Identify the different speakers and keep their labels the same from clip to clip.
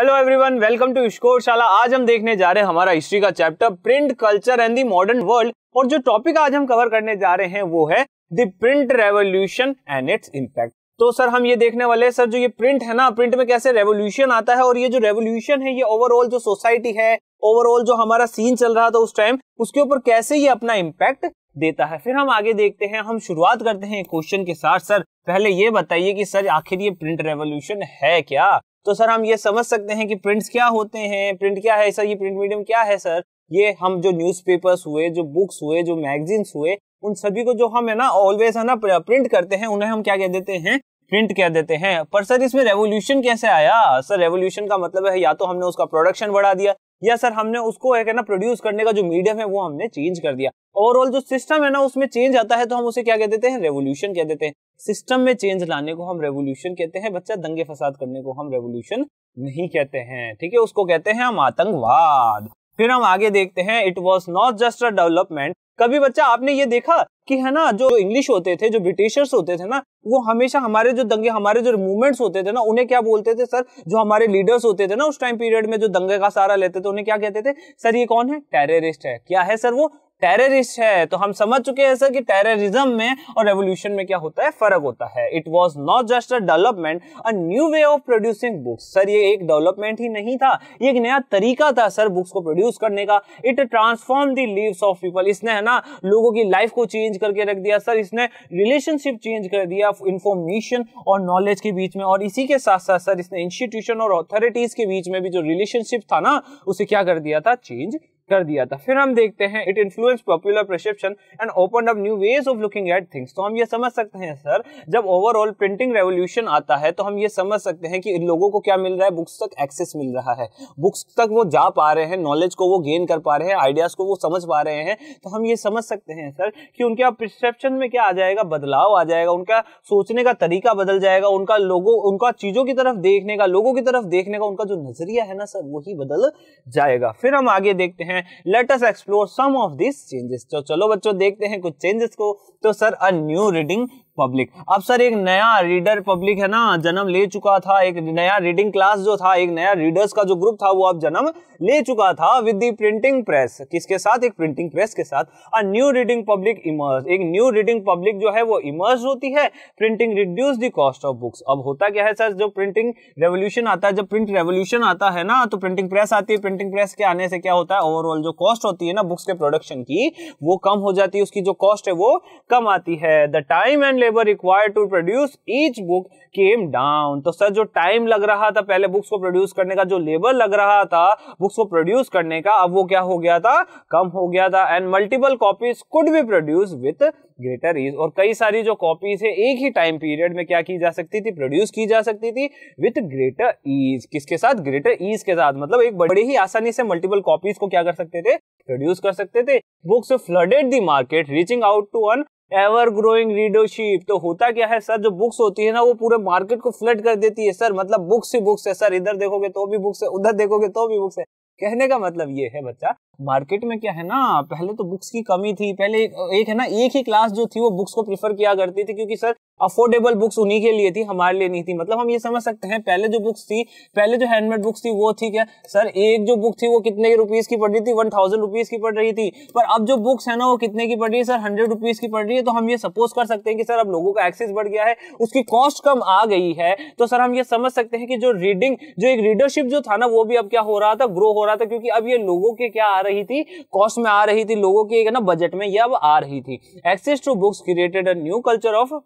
Speaker 1: hello everyone welcome to Scoreshala आज हम देखने जा रहे हैं हमारा हिस्ट्री का chapter print culture and the modern world और जो टॉपिक आज हम कवर करने जा रहे हैं वो है the print revolution and its impact तो सर हम ये देखने वाले हैं सर जो ये प्रिंट है ना प्रिंट में कैसे रेवोल्यूशन आता है और ये जो रेवोल्यूशन है ये ओवरऑल जो सोसाइटी है ओवरऑल जो हमारा सीन चल रहा था उस टाइम उसके ऊपर कैसे ये अपना इम्पैक्ट देता है फिर हम आगे देखते हैं हम शुरुआत करते हैं क्वेश्चन के साथ सर पहले ये बताइए कि सर आखिर ये प्रिंट रेवोल्यूशन है क्या तो सर हम ये समझ सकते हैं कि प्रिंट्स क्या होते हैं प्रिंट क्या है सर ये प्रिंट मीडियम क्या है सर ये हम जो न्यूज़पेपर्स हुए जो बुक्स हुए जो मैगजीन्स हुए उन सभी को जो हम है ना ऑलवेज है ना प्रिंट करते हैं उन्हें हम क्या कह देते हैं प्रिंट कह देते हैं पर सर इसमें रेवोल्यूशन कैसे आया सर रेवोल्यूशन का मतलब है या तो हमने उसका प्रोडक्शन बढ़ा दिया या सर हमने उसको है ना प्रोड्यूस करने का जो मीडियम है वो हमने चेंज कर दिया ओवरऑल जो सिस्टम है ना उसमें चेंज आता है तो हम उसे क्या कह देते हैं रेवोल्यूशन कह देते हैं सिस्टम में चेंज लाने को हम रेवोल्यूशन कहते हैं बच्चा दंगे फसाद करने को हम रेवोल्यूशन नहीं कहते हैं ठीक है उसको कहते हैं हम आतंकवाद फिर हम आगे देखते हैं it was not just a development कभी बच्चा आपने ये देखा कि है ना जो इंग्लिश होते थे जो ब्रिटिशर्स होते थे ना वो हमेशा हमारे जो दंगे हमारे जो मूवमेंट्स होते थे ना उन्हें क्या बोलते थे सर जो हमारे लीडर्स होते थे ना उस टाइम पीरियड में जो दंगे का सहारा लेते थे उन्हें क्या कहते थे सर ये कौन है टेररिस्ट है क्या है सर वो टेररिस्ट है तो हम समझ चुके हैं सर कि टेररिज्म में और रेवोल्यूशन में क्या होता है फर्क होता है it was not just a development a new way of producing books sir ये एक डेवलपमेंट ही नहीं था ये एक नया तरीका था सर बुक्स को प्रोड्यूस करने का it transform the lives of people इसने है ना लोगों की लाइफ को चेंज करके रख दिया सर इसने रिलेशनशिप चेंज कर दिया इंफॉर्मेशन और नॉलेज के बीच में और इसी के साथ साथ सर इसने इंस्टीट्यूशन और अथॉरिटीज के बीच में भी जो रिलेशनशिप था ना उसे क्या कर दिया था चेंज कर दिया था फिर हम देखते हैं it influence popular perception and open up new ways of looking at things तो हम ये समझ सकते हैं सर जब ओवरऑल प्रिंटिंग रेवोल्यूशन आता है तो हम ये समझ सकते हैं कि इन लोगों को क्या मिल रहा है बुक्स तक एक्सेस मिल रहा है बुक्स तक वो जा पा रहे हैं नॉलेज को वो गेन कर पा रहे हैं आइडियाज को वो समझ पा रहे हैं तो हम ये समझ सकते हैं सर कि उनके प्रसप्शन में क्या आ जाएगा बदलाव आ जाएगा उनका सोचने का तरीका बदल जाएगा उनका लोगों उनका चीजों की तरफ देखने का लोगों की तरफ देखने का उनका जो नजरिया है ना सर वही बदल जाएगा फिर हम आगे देखते हैं है let us explore some of this changes तो चलो बच्चों देखते हैं कुछ चेंजेस को तो sir a new reading public अब सर एक नया रीडर पब्लिक है ना जन्म ले चुका था एक नया रीडिंग क्लास जो था एक नया रीडर्स का जो ग्रुप था वो अब जन्म ले चुका था विद दी प्रिंटिंग प्रेस किसके साथ एक प्रिंटिंग प्रेस के साथ a new reading public emerge एक न्यू रीडिंग पब्लिक जो है वो इमर्स होती है printing reduce the cost of books अब होता क्या है सर जो प्रिंटिंग रेवोल्यूशन आता है जब प्रिंट रेवोल्यूशन आता है ना तो प्रिंटिंग प्रेस आती है प्रिंटिंग प्रेस के आने से क्या होता है ओवरऑल जो कॉस्ट होती है ना बुक्स के प्रोडक्शन की वो कम हो जाती है उसकी जो कॉस्ट है वो कम आती है the time and labor required to produce each book came down तो सर जो टाइम लग रहा था पहले बुक्स को प्रोड्यूस करने का जो लेबर लग रहा था बुक्स को प्रोड्यूस करने का अब वो क्या हो गया था कम हो गया था and multiple copies could be produce with greater ease और कई सारी जो कॉपीज है एक ही टाइम पीरियड में क्या की जा सकती थी प्रोड्यूस की जा सकती थी विथ ग्रेटर ईज किसके साथ ग्रेटर ईज के साथ मतलब एक बड़े ही आसानी से मल्टीपल कॉपीज को क्या कर सकते थे प्रोड्यूस कर सकते थे books flooded the market reaching out to an ever growing readership तो होता क्या है सर जो बुक्स होती है ना वो पूरे मार्केट को फ्लड कर देती है सर मतलब बुक्स ही बुक्स है सर इधर देखोगे तो भी बुक्स है उधर देखोगे तो भी बुक्स है कहने का मतलब ये है बच्चा मार्केट में क्या है ना पहले तो बुक्स की कमी थी पहले एक है ना एक ही क्लास जो थी वो बुक्स को प्रीफर किया करती थी क्योंकि सर अफोर्डेबल बुक्स उन्हीं के लिए थी हमारे लिए नहीं थी मतलब हम ये समझ सकते हैं पहले जो बुक्स थी पहले जो हैंडमेड बुक्स थी वो थी क्या सर एक जो बुक थी वो कितने रुपीज की पड़ रही थी वन थाउजेंड रुपीज की पड़ रही थी पर अब जो बुक्स है ना वो कितने की पड़ रही है सर हंड्रेड रुपीज की पड़ रही है तो हम ये सपोज कर सकते हैं कि सर अब लोगों का एक्सेस बढ़ गया है उसकी कॉस्ट कम आ गई है तो सर हम ये समझ सकते हैं कि जो रीडिंग जो एक रीडरशिप जो था ना वो भी अब क्या हो रहा था ग्रो हो रहा था क्योंकि अब ये लोगों के क्या आ रही थी कॉस्ट में आ रही थी लोगों के ना बजट में ये अब आ रही थी access to books created a new culture of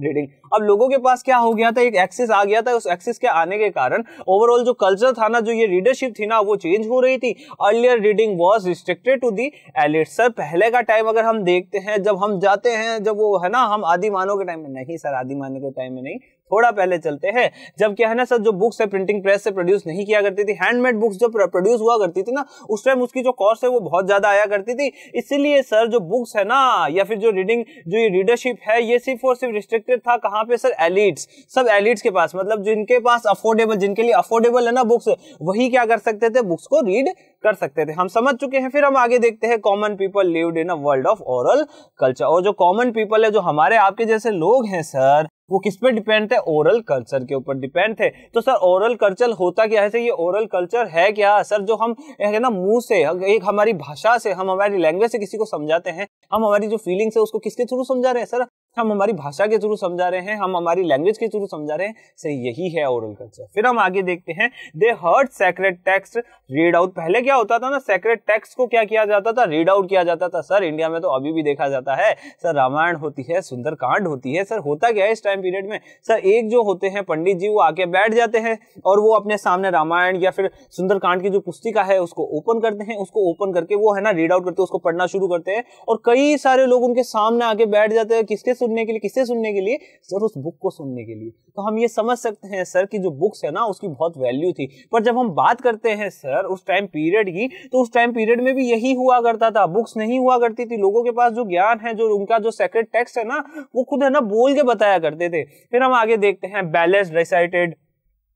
Speaker 1: reading अब लोगों के पास क्या हो गया था एक एक्सेस आ गया था उस एक्सेस के आने के कारण ओवरऑल जो कल्चर था ना जो ये रीडरशिप थी ना वो चेंज हो रही थी earlier reading was restricted to the elite sir पहले का टाइम अगर हम देखते हैं जब हम जाते हैं जब वो है ना हम आदि मानव के टाइम में नहीं सर आदि मानव के टाइम में नहीं थोड़ा पहले चलते हैं जब क्या है ना सर जो बुक्स है प्रिंटिंग प्रेस से प्रोड्यूस नहीं किया करती थी हैंडमेड बुक्स जो प्रोड्यूस हुआ करती थी ना उस टाइम उसकी जो कॉस्ट है वो बहुत ज्यादा आया करती थी इसीलिए सर जो बुक्स है ना या फिर जो रीडिंग जो ये रीडरशिप है ये सिर्फ और सिर्फ रिस्ट्रिक्टेड था कहाँ पे सर एलिट्स सब एलिट्स के पास मतलब जिनके पास अफोर्डेबल जिनके लिए अफोर्डेबल है ना बुक्स वही क्या कर सकते थे बुक्स को रीड कर सकते थे हम समझ चुके हैं फिर हम आगे देखते हैं common people lived in a world of oral culture और जो कॉमन पीपल है जो हमारे आपके जैसे लोग हैं सर वो किस पे डिपेंड थे ओरल कल्चर के ऊपर डिपेंड थे तो सर ओरल कल्चर होता क्या है सर ये ओरल कल्चर है क्या सर जो हम है ना मुंह से एक हमारी भाषा से हम हमारी लैंग्वेज से किसी को समझाते हैं हम हमारी जो फीलिंग्स है उसको किसके थ्रू समझा रहे हैं सर हम हमारी भाषा के थ्रू समझा रहे हैं हम हमारी लैंग्वेज के थ्रू समझा रहे हैं सही यही है ओरल कल्चर फिर हम आगे देखते हैं they heard sacred text read out पहले क्या होता था ना सेक्रेट टेक्स्ट को क्या किया जाता था रीड आउट किया जाता था सर इंडिया में तो अभी भी देखा जाता है सर रामायण होती है कांड होती है सर होता क्या है इस टाइम पीरियड में सर एक जो होते हैं पंडित जी वो आके बैठ जाते हैं और वो अपने सामने रामायण या फिर सुंदरकांड की जो पुस्तिका है उसको ओपन करते हैं उसको ओपन करके वो है ना रीड आउट करते हैं उसको पढ़ना शुरू करते हैं और कई सारे लोग उनके सामने आके बैठ जाते हैं किसके सुनने के लिए किसे सुनने के लिए सर उस बुक को सुनने के लिए तो हम ये समझ सकते हैं सर कि जो बुक्स है ना उसकी बहुत वैल्यू थी पर जब हम बात करते हैं सर उस टाइम पीरियड की तो उस टाइम पीरियड में भी यही हुआ करता था बुक्स नहीं हुआ करती थी लोगों के पास जो ज्ञान है जो उनका जो सेक्रेट टेक्स्ट है ना वो खुद है ना बोल के बताया करते थे फिर हम आगे देखते हैं ballads recited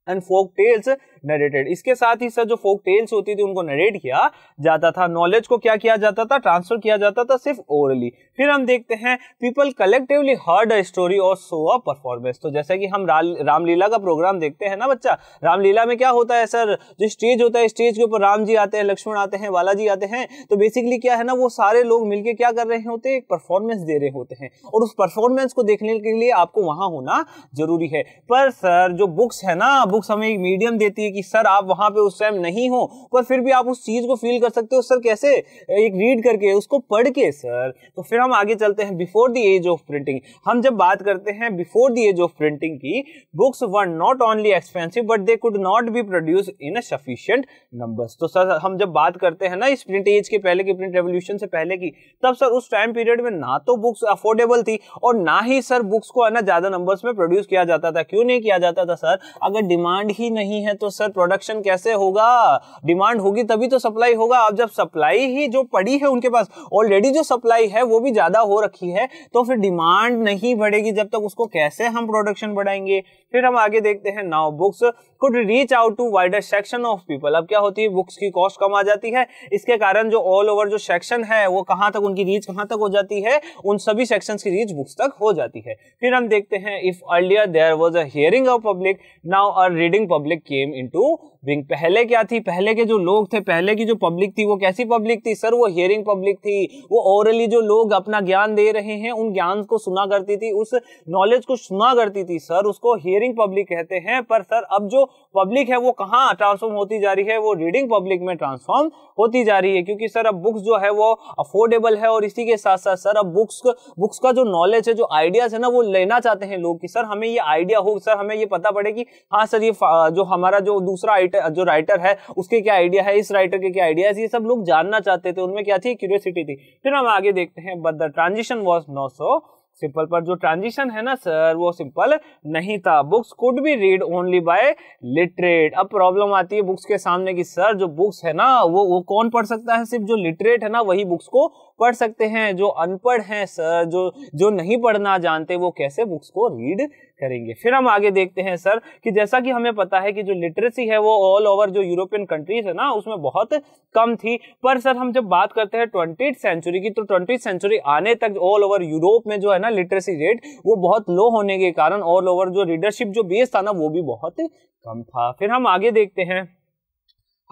Speaker 1: and folk tales narrated इसके साथ ही सर जो फोक टेल्स होती थी उनको नरेट किया जाता था नॉलेज को क्या किया जाता था ट्रांसफर किया जाता था सिर्फ ओरली फिर हम देखते हैं people collectively heard a story और सो अ परफॉर्मेंस तो जैसे कि हम रामलीला का प्रोग्राम देखते हैं ना बच्चा रामलीला में क्या होता है सर जो स्टेज होता है स्टेज के ऊपर राम जी आते हैं लक्ष्मण आते हैं बालाजी आते हैं तो बेसिकली क्या है ना वो सारे लोग मिलकर क्या कर रहे होते हैं एक परफॉर्मेंस दे रहे होते हैं और उस परफॉर्मेंस को देखने के लिए आपको वहां होना जरूरी है पर सर जो बुक्स है ना बुक्स हमें एक मीडियम देती है कि सर आप वहां पे उस टाइम नहीं हो पर फिर भी आप उस चीज को फील कर सकते हो सर कैसे एक रीड करके उसको पढ़ के सर तो फिर हम आगे चलते हैं before the age of printing हम जब बात करते हैं before the age of printing की books were not only expensive but they could not be produce in a sufficient numbers तो सर हम जब बात करते हैं ना इस प्रिंट एज के पहले की प्रिंट रेवोल्यूशन से पहले की तब सर उस टाइम पीरियड में ना तो बुक्स अफोर्डेबल थी और ना ही सर बुक्स को ना ज्यादा नंबर्स में प्रोड्यूस किया जाता था क्यों नहीं किया जाता था सर अगर डिमांड ही नहीं है तो सर प्रोडक्शन कैसे होगा डिमांड होगी तभी तो सप्लाई होगा अब जब सप्लाई ही जो पड़ी है उनके पास ऑलरेडी जो सप्लाई है वो भी ज्यादा हो रखी है तो फिर डिमांड नहीं बढ़ेगी जब तक उसको कैसे हम प्रोडक्शन बढ़ाएंगे फिर हम आगे देखते हैं now books could reach out to wider section of people अब क्या होती है बुक्स की कॉस्ट कम आ जाती है इसके कारण जो ऑल ओवर जो सेक्शन है वो कहाँ तक उनकी रीच कहाँ तक हो जाती है उन सभी सेक्शन की रीच बुक्स तक हो जाती है फिर हम देखते हैं if earlier there was a hearing of public now a reading public came in into being पहले क्या थी पहले के जो लोग थे पहले की जो पब्लिक थी वो कैसी पब्लिक थी सर वो हियरिंग पब्लिक थी वो ओरली जो लोग अपना ज्ञान दे रहे हैं उन ज्ञान को सुना करती थी उस नॉलेज को सुना करती थी सर उसको हियरिंग पब्लिक कहते हैं पर सर अब जो पब्लिक है वो कहाँ ट्रांसफॉर्म होती जा रही है वो रीडिंग पब्लिक में ट्रांसफॉर्म होती जा रही है क्योंकि सर अब बुक्स जो है वो अफोर्डेबल है और इसी के साथ साथ सर अब बुक्स बुक्स का जो नॉलेज है जो आइडियाज है ना वो लेना चाहते हैं लोग कि सर हमें ये आइडिया हो सर हमें ये पता पड़े कि हाँ सर ये जो हमारा जो दूसरा जो राइटर है उसके क्या आइडिया है इस राइटर के क्या आइडिया ये सब लोग जानना चाहते थे उनमें क्या थी क्यूरियोसिटी थी फिर हम आगे देखते हैं but the transition was no so simple पर जो ट्रांजिशन है ना सर वो सिंपल नहीं था books could be read only by literate अब प्रॉब्लम आती है बुक्स के सामने कि सर जो बुक्स है ना वो वो कौन पढ़ सकता है सिर्फ जो लिटरेट है ना वही बुक्स को पढ़ सकते हैं जो अनपढ़ हैं सर जो जो नहीं पढ़ना जानते वो कैसे बुक्स को रीड करेंगे फिर हम आगे देखते हैं सर कि जैसा कि हमें पता है कि जो लिटरेसी है वो ऑल ओवर जो यूरोपियन कंट्रीज है ना उसमें बहुत कम थी पर सर हम जब बात करते हैं ट्वेंटी सेंचुरी की तो ट्वेंटी सेंचुरी आने तक ऑल ओवर यूरोप में जो है ना लिटरेसी रेट वो बहुत लो होने के कारण ऑल ओवर जो रीडरशिप जो बेस था ना वो भी बहुत कम था फिर हम आगे देखते हैं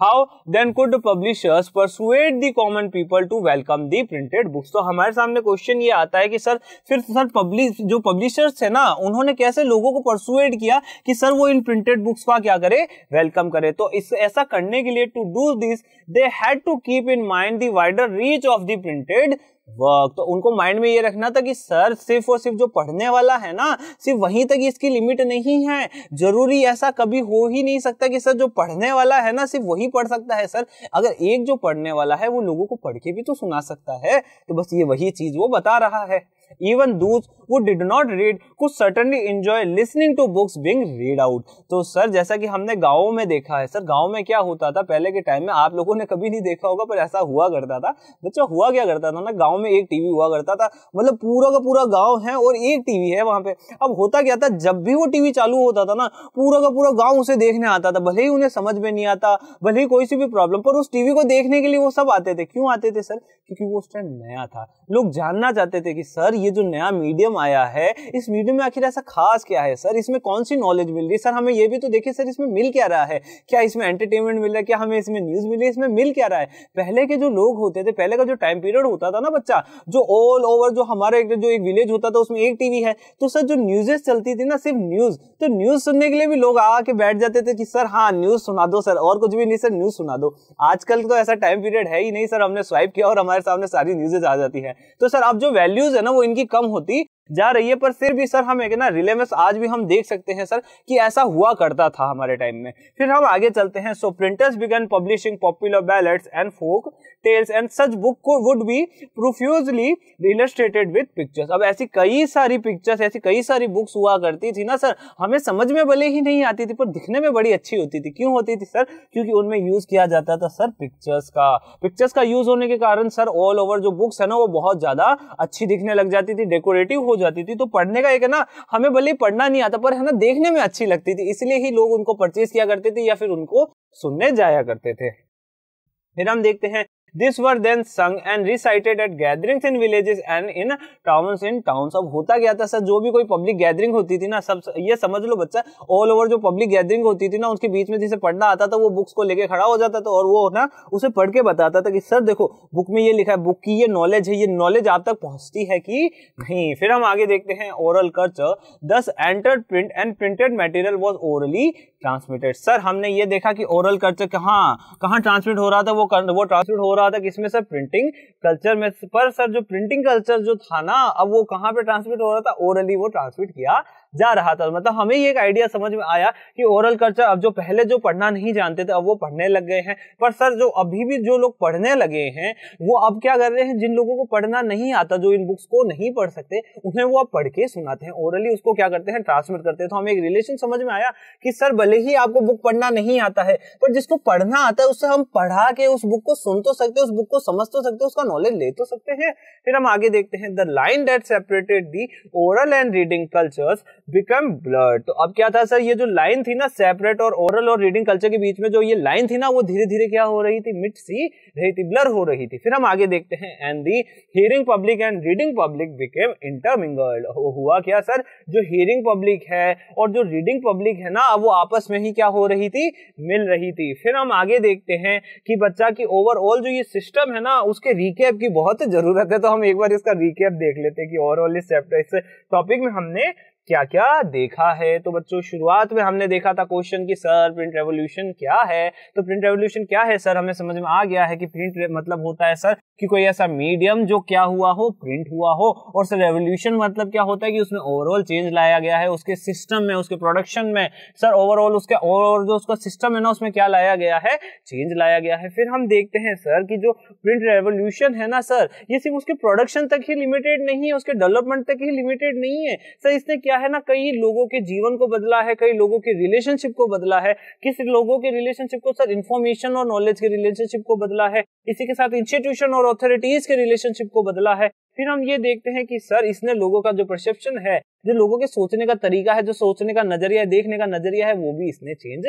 Speaker 1: how then could publishers persuade the common people to welcome the printed books तो हमारे सामने क्वेश्चन ये आता है कि सर फिर तो सर पब्लिश जो पब्लिशर्स है ना उन्होंने कैसे लोगों को परसुएट किया कि सर वो इन प्रिंटेड बुक्स का क्या करे वेलकम करे तो इस ऐसा करने के लिए to do this they had to keep in mind the wider reach of the printed work तो उनको माइंड में ये रखना था कि सर सिर्फ और सिर्फ जो पढ़ने वाला है ना सिर्फ वहीं तक इसकी लिमिट नहीं है जरूरी ऐसा कभी हो ही नहीं सकता कि सर जो पढ़ने वाला है ना सिर्फ वही पढ़ सकता है सर अगर एक जो पढ़ने वाला है वो लोगों को पढ़ के भी तो सुना सकता है तो बस ये वही चीज वो बता रहा है even those who did not read could certainly enjoy listening to books being read out तो सर जैसा कि हमने गाँव में देखा है सर गाँव में क्या होता था पहले के टाइम में आप लोगों ने कभी नहीं देखा होगा पर ऐसा हुआ करता था बच्चों हुआ क्या करता था ना गाँव में एक टीवी हुआ करता था मतलब पूरा का पूरा गाँव है और एक टीवी है वहाँ पे अब होता क्या था जब भी वो टीवी चालू होता था ना पूरा का पूरा गाँव उसे देखने आता था भले ही उन्हें समझ में नहीं आता भले ही कोई सी भी प्रॉब्लम पर उस टीवी को देखने के लिए वो सब आते थे क्यों आते थे सर क्योंकि वो उस टाइम नया था लोग जानना चाहते थे कि सर ये जो नया मीडियम आया है इस मीडियम में आखिर ऐसा खास क्या है सर इसमें कौन सी नॉलेज मिल रही है सर हमें ये भी तो देखिए सर इसमें मिल क्या रहा है क्या इसमें एंटरटेनमेंट मिल रहा है क्या हमें इसमें न्यूज़ मिल रही है इसमें मिल क्या रहा है पहले के जो लोग होते थे पहले का जो टाइम पीरियड होता था ना बच्चा जो ऑल ओवर जो हमारे जो एक विलेज होता था उसमें एक टीवी है तो सर जो न्यूजेस चलती थी ना सिर्फ न्यूज़ तो न्यूज़ सुनने के लिए भी लोग आके बैठ जाते थे कि सर हाँ न्यूज़ सुना दो सर और कुछ भी नहीं सर न्यूज़ सुना दो आजकल तो ऐसा टाइम पीरियड है ही नहीं सर हमने स्वाइप किया और हमारे सामने सारी न्यूज़ेज आ जाती है तो सर अब जो वैल्यूज़ है ना वो इनकी कम होती जा रही है पर फिर भी सर हम एक ना रिले में आज भी हम देख सकते हैं सर कि ऐसा हुआ करता था हमारे टाइम में फिर हम आगे चलते हैं so printers began publishing popular ballads and folk tales and such book को would be profusely illustrated with pictures अब ऐसी कई सारी पिक्चर्स ऐसी कई सारी बुक्स हुआ करती थी ना सर हमें समझ में भले ही नहीं आती थी पर दिखने में बड़ी अच्छी होती थी क्यों होती थी सर क्योंकि उनमें यूज किया जाता था सर पिक्चर्स का पिक्चर्स का यूज होने के कारण सर ऑल ओवर जो बुक्स है ना वो बहुत ज्यादा अच्छी दिखने लग जाती थी डेकोरेटिव हो जाती थी तो पढ़ने का एक है ना हमें भले पढ़ना नहीं आता पर है ना देखने में अच्छी लगती थी इसलिए ही लोग उनको परचेज किया करते थे या फिर उनको सुनने जाया करते थे फिर हम देखते हैं this were then sung and recited at gatherings in villages and in towns in towns अब होता क्या था सर जो भी कोई पब्लिक गैदरिंग होती थी ना सब ये समझ लो बच्चा ऑल ओवर जो पब्लिक गैदरिंग होती थी ना उसके बीच में जिसे पढ़ना आता था वो बुक्स को लेकर खड़ा हो जाता था और वो ना उसे पढ़ के बताता था कि सर देखो बुक में ये लिखा है बुक की ये नॉलेज है ये नॉलेज आप तक पहुंचती है कि नहीं फिर हम आगे देखते हैं oral culture thus enter print and printed material was orally transmitted sir हमने ये देखा कि ओरल कल्चर कहाँ कहाँ ट्रांसमिट हो रहा था वो वो ट्रांसमिट हो रहा था किसमें सर प्रिंटिंग कल्चर में पर सर जो प्रिंटिंग कल्चर जो था ना अब वो कहाँ पे ट्रांसमिट हो रहा था ओरली वो ट्रांसमिट किया जा रहा था मतलब हमें ये एक आइडिया समझ में आया कि ओरल कल्चर अब जो पहले जो पढ़ना नहीं जानते थे अब वो पढ़ने लग गए हैं पर सर जो अभी भी जो लोग पढ़ने लगे हैं वो अब क्या कर रहे हैं जिन लोगों को पढ़ना नहीं आता जो इन बुक्स को नहीं पढ़ सकते उन्हें वो अब पढ़ के सुनाते हैं ओरली उसको क्या करते हैं ट्रांसमिट करते हैं तो हमें एक रिलेशन समझ में आया कि सर भले ही आपको बुक पढ़ना नहीं आता है पर जिसको पढ़ना आता है उससे हम पढ़ा के उस बुक को सुन तो सकते हैं उस बुक को समझ तो सकते हैं उसका नॉलेज ले तो सकते हैं फिर हम आगे देखते हैं the line that separated the oral and reading cultures become blurred तो अब क्या था सर ये जो लाइन थी ना सेपरेट और ओरल और रीडिंग कल्चर के बीच में जो ये लाइन थी ना वो धीरे धीरे क्या हो रही थी मिट सी रही थी ब्लर हो रही थी फिर हम आगे देखते हैं and the hearing public and reading public became intermingled हुआ क्या सर जो हियरिंग पब्लिक है और जो रीडिंग पब्लिक है ना वो आपस में ही क्या हो रही थी मिल रही थी फिर हम आगे देखते हैं कि बच्चा की ओवरऑल जो ये सिस्टम है ना उसके रिकेप की बहुत जरूरत है तो हम एक बार इसका रिकेप देख लेते हैं कि ओवरऑल इस चैप्टर इस टॉपिक में हमने क्या क्या देखा है तो बच्चों शुरुआत में हमने देखा था क्वेश्चन की सर प्रिंट रेवोल्यूशन क्या है तो प्रिंट रेवोल्यूशन क्या है सर हमें समझ में आ गया है कि प्रिंट मतलब होता है सर कि कोई ऐसा मीडियम जो क्या हुआ हो प्रिंट हुआ हो और सर रेवोल्यूशन मतलब क्या होता है कि उसमें ओवरऑल चेंज लाया गया है उसके सिस्टम में उसके प्रोडक्शन में सर ओवरऑल उसके ओवरऑल जो उसका सिस्टम है ना उसमें क्या लाया गया है चेंज लाया गया है फिर हम देखते हैं सर कि जो प्रिंट रेवोल्यूशन है ना सर ये सिर्फ उसके प्रोडक्शन तक ही लिमिटेड नहीं है उसके डेवलपमेंट तक ही लिमिटेड नहीं है सर इसने क्या क्या है ना कई लोगों के जीवन को बदला है कई लोगों के रिलेशनशिप को बदला है किस लोगों के रिलेशनशिप को सर इन्फॉर्मेशन और नॉलेज के रिलेशनशिप को बदला है इसी के साथ इंस्टीट्यूशन और अथॉरिटीज के रिलेशनशिप को बदला है फिर हम ये देखते हैं कि सर इसने लोगों का जो परसेप्शन है जो लोगों के सोचने का तरीका है जो सोचने का नजरिया देखने का नजरिया है वो भी इसने चेंज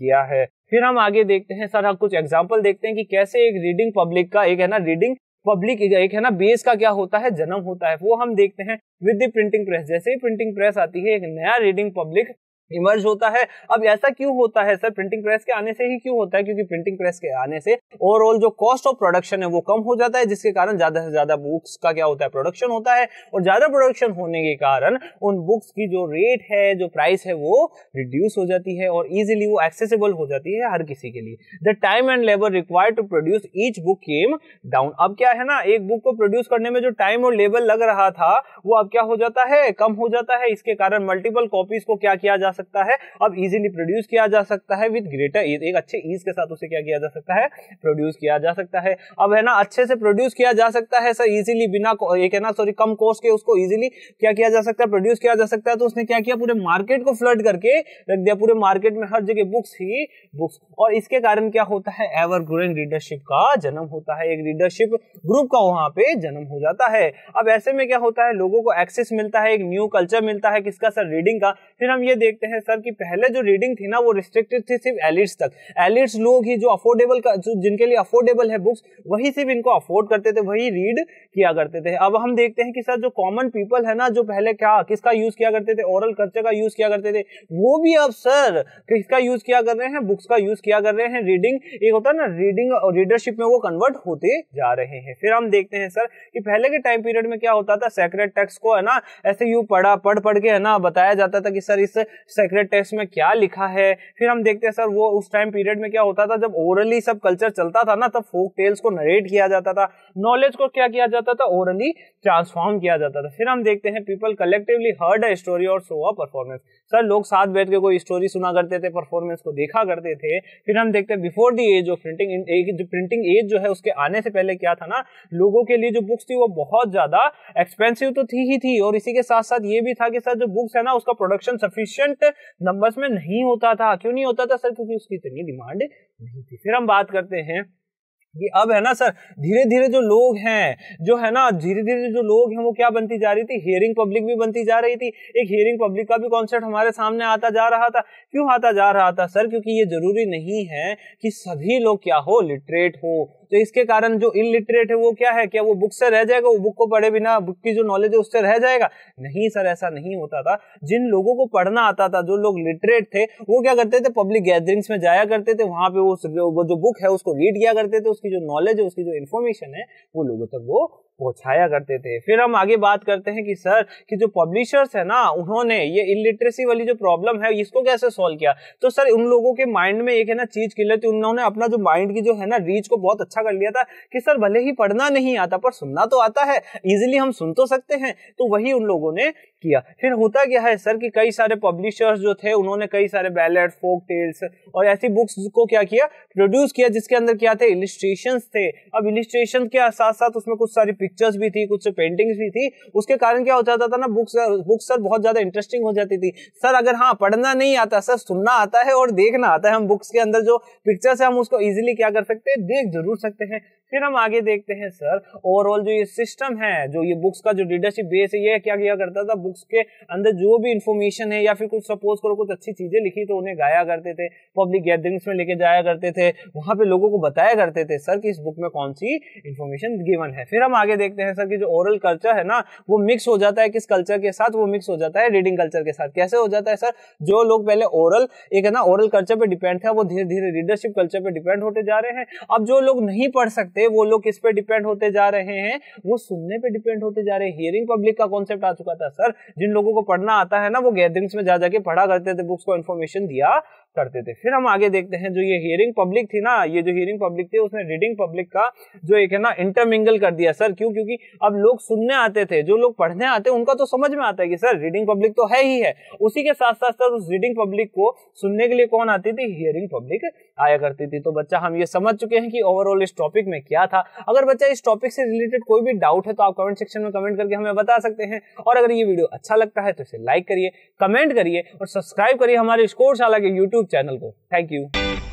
Speaker 1: किया है फिर हम आगे देखते हैं सर हम कुछ एग्जाम्पल देखते हैं कि कैसे एक रीडिंग पब्लिक का एक है ना रीडिंग पब्लिक एक है ना बेस का क्या होता है जन्म होता है वो हम देखते हैं विद द प्रिंटिंग प्रेस जैसे ही प्रिंटिंग प्रेस आती है एक नया रीडिंग पब्लिक इमर्ज होता है अब ऐसा क्यों होता है सर प्रिंटिंग प्रेस के आने से ही क्यों होता है क्योंकि प्रिंटिंग प्रेस के आने से ओवरऑल जो कॉस्ट ऑफ प्रोडक्शन है वो कम हो जाता है जिसके कारण ज्यादा से ज्यादा बुक्स का क्या होता है प्रोडक्शन होता है और ज्यादा प्रोडक्शन होने के कारण उन बुक्स की जो रेट है जो प्राइस है वो रिड्यूस हो जाती है और इजिली वो एक्सेसिबल हो जाती है हर किसी के लिए the time and labour require to produce each book came down अब क्या है ना एक बुक को प्रोड्यूस करने में जो टाइम और लेबर लग रहा था वो अब क्या हो जाता है कम हो जाता है इसके कारण मल्टीपल कॉपीज को क्या किया जा सकता है अब इजीली प्रोड्यूस किया जा सकता है विद ग्रेटर ईज एक अच्छे ईज के साथ उसे क्या किया जा सकता है प्रोड्यूस किया जा सकता है अब है ना अच्छे से प्रोड्यूस किया जा सकता है सर इजिली बिना एक है ना सॉरी कम कॉस्ट के उसको इजीली क्या किया जा सकता है प्रोड्यूस किया जा सकता है तो उसने क्या किया पूरे मार्केट को फ्लड करके रख दिया पूरे मार्केट में हर जगह बुक्स ही बुक्स और इसके कारण क्या होता है एवर ग्रोइंग रीडरशिप का जन्म होता है एक रीडरशिप ग्रुप का वहां पे जन्म हो जाता है अब ऐसे में क्या होता है लोगों को एक्सेस मिलता है एक न्यू कल्चर मिलता है किसका सर रीडिंग का फिर हम ये देखते हैं हैं सर कि पहले जो रीडिंग थी ना वो रिस्ट्रिक्टेड थी सिर्फ एलिट्स तक एलिट्स लोग ही जो अफोर्डेबल जो जिनके लिए अफोर्डेबल है बुक्स वही सिर्फ इनको अफोर्ड करते थे वही रीड किया करते थे अब हम देखते हैं कि सर जो कॉमन पीपल है ना जो पहले क्या किसका यूज किया करते थे ओरल कल्चर का यूज किया करते थे वो भी अब सर किसका यूज किया कर रहे हैं बुक्स का यूज किया कर रहे हैं रीडिंग एक होता है ना रीडिंग और रीडरशिप में वो कन्वर्ट होते जा रहे हैं फिर हम देखते हैं सर कि पहले के टाइम पीरियड में क्या होता था सेक्रेट टेक्स्ट को है ना ऐसे यू पढ़ा पढ़ पढ़ के है ना बताया जाता था कि सर इस सेक्रेट टेस्ट में क्या लिखा है फिर हम देखते हैं सर वो उस टाइम पीरियड में क्या होता था जब ओरली सब कल्चर चलता था ना तब फोक टेल्स को नरेट किया जाता था नॉलेज को क्या किया जाता था ओरली ट्रांसफॉर्म किया जाता था फिर हम देखते हैं people collectively heard a story और सो अ परफॉर्मेंस सर लोग साथ बैठ के कोई स्टोरी सुना करते थे परफॉर्मेंस को देखा करते थे फिर हम देखते हैं before the age of printing printing age जो है उसके आने से पहले क्या था ना लोगों के लिए जो बुक्स थी वो बहुत ज्यादा एक्सपेंसिव तो थी ही थी और इसी के साथ साथ ये भी था कि सर जो बुक्स है ना उसका प्रोडक्शन सफिशियंट नंबर्स में नहीं होता था क्यों नहीं होता था सर क्योंकि उसकी इतनी डिमांड नहीं थी फिर हम बात करते हैं कि अब है ना सर धीरे धीरे जो लोग हैं जो है ना धीरे धीरे जो लोग हैं वो क्या बनती जा रही थी हियरिंग पब्लिक भी बनती जा रही थी एक हियरिंग पब्लिक का भी कॉन्सेप्ट हमारे सामने आता जा रहा था क्यों आता जा रहा था सर क्योंकि ये जरूरी नहीं है कि सभी लोग क्या हो लिटरेट हो तो इसके कारण जो इलिटरेट है वो क्या है क्या वो बुक से रह जाएगा वो बुक को पढ़े बिना बुक की जो नॉलेज है उससे रह जाएगा नहीं सर ऐसा नहीं होता था जिन लोगों को पढ़ना आता था जो लोग लिटरेट थे वो क्या करते थे पब्लिक गैदरिंग्स में जाया करते थे वहां पे वो जो बुक है उसको रीड किया करते थे उसकी जो नॉलेज है उसकी जो इन्फॉर्मेशन है वो लोगों तक वो पहुंचाया करते थे फिर हम आगे बात करते हैं कि सर कि जो पब्लिशर्स है ना उन्होंने ये इलिटरेसी वाली जो प्रॉब्लम है इसको कैसे सॉल्व किया तो सर उन लोगों के माइंड में एक है ना चीज क्लियर थी उन्होंने अपना जो माइंड की जो है ना रीच को बहुत अच्छा कर लिया था कि सर भले ही पढ़ना नहीं आता पर सुनना तो आता है इजिली हम सुन तो सकते हैं तो वही उन लोगों ने किया फिर होता क्या है सर कि कई सारे पब्लिशर्स जो थे उन्होंने कई सारे बैलेट फोक टेल्स और ऐसी बुक्स को क्या किया प्रोड्यूस किया जिसके अंदर क्या थे इलिस्ट्रेशन थे अब इलिस्ट्रेशन के साथ साथ उसमें कुछ सारी पिक्चर्स भी थी कुछ पेंटिंग्स भी थी उसके कारण क्या हो जाता था ना बुक्स बुक सर बहुत ज्यादा इंटरेस्टिंग हो जाती थी सर अगर हाँ पढ़ना नहीं आता सर सुनना आता है और देखना आता है हम बुक्स के अंदर जो पिक्चर्स है हम उसको ईजिली क्या कर सकते हैं देख जरूर सकते हैं फिर हम आगे देखते हैं सर ओवरऑल जो ये सिस्टम है जो ये बुक्स का जो लीडरशिप बेस है ये क्या किया करता था बुक्स के अंदर जो भी इन्फॉर्मेशन है या फिर कुछ सपोज करो कुछ अच्छी चीजें लिखी तो उन्हें गाया करते थे पब्लिक गैदरिंग्स में लेके जाया करते थे वहां पे लोगों को बताया करते थे सर कि इस बुक में कौन सी इन्फॉर्मेशन गिवन है फिर हम आगे देखते हैं सर कि जो ओरल कल्चर है ना वो मिक्स हो जाता है किस कल्चर के साथ वो मिक्स हो जाता है रीडिंग कल्चर के साथ कैसे हो जाता है सर जो लोग पहले ओरल एक है ना ओरल कल्चर पे डिपेंड था वो धीरे धीरे रीडरशिप कल्चर पे डिपेंड होते जा रहे हैं अब जो लोग नहीं पढ़ सकते वो लोग किस पे डिपेंड होते जा रहे हैं वो सुनने पर डिपेंड होते जा रहे हैं हियरिंग पब्लिक का कॉन्सेप्ट आ चुका था सर जिन लोगों को पढ़ना आता है ना वो गैदरिंग्स में जा जाके पढ़ा करते थे बुक्स को इन्फॉर्मेशन दिया करते थे फिर हम आगे देखते हैं जो ये हियरिंग पब्लिक थी ना ये जो हियरिंग पब्लिक थी उसने रीडिंग पब्लिक का जो एक है ना इंटरमिंगल कर दिया सर क्यों क्योंकि अब लोग सुनने आते थे जो लोग पढ़ने आते उनका तो समझ में आता है कि सर रीडिंग पब्लिक तो है ही है उसी के साथ साथ सर उस रीडिंग पब्लिक को सुनने के लिए कौन आती थी हियरिंग पब्लिक आया करती थी तो बच्चा हम ये समझ चुके हैं कि ओवरऑल इस टॉपिक में क्या था अगर बच्चा इस टॉपिक से रिलेटेड कोई भी डाउट है तो आप कमेंट सेक्शन में कमेंट करके हमें बता सकते हैं और अगर ये वीडियो अच्छा लगता है तो इसे लाइक करिए कमेंट करिए और सब्सक्राइब करिए हमारे स्कोर शाला के यूट्यूब चैनल को थैंक यू